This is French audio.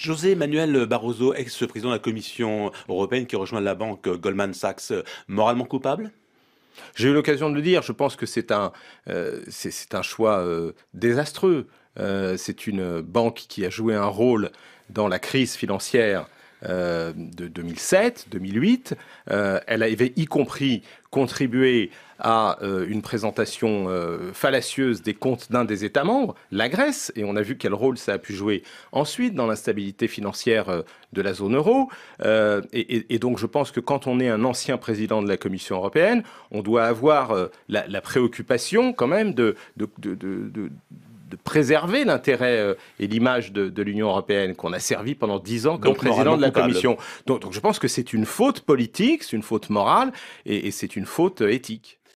José Manuel Barroso, ex-président de la Commission européenne qui rejoint la banque Goldman Sachs, moralement coupable J'ai eu l'occasion de le dire, je pense que c'est un, euh, choix euh, désastreux. Euh, c'est une banque qui a joué un rôle dans la crise financière euh, de 2007-2008. Euh, elle avait y compris contribué à euh, une présentation fallacieuse des comptes d'un des États membres, la Grèce, et on a vu quel rôle ça a pu jouer ensuite dans l'instabilité financière de la zone euro. Et, donc je pense que quand on est un ancien président de la Commission européenne, on doit avoir la, préoccupation quand même de de préserver l'intérêt euh, et l'image de, l'Union européenne qu'on a servi pendant dix ans comme président de la Commission. Donc, je pense que c'est une faute politique, c'est une faute morale et c'est une faute euh, éthique.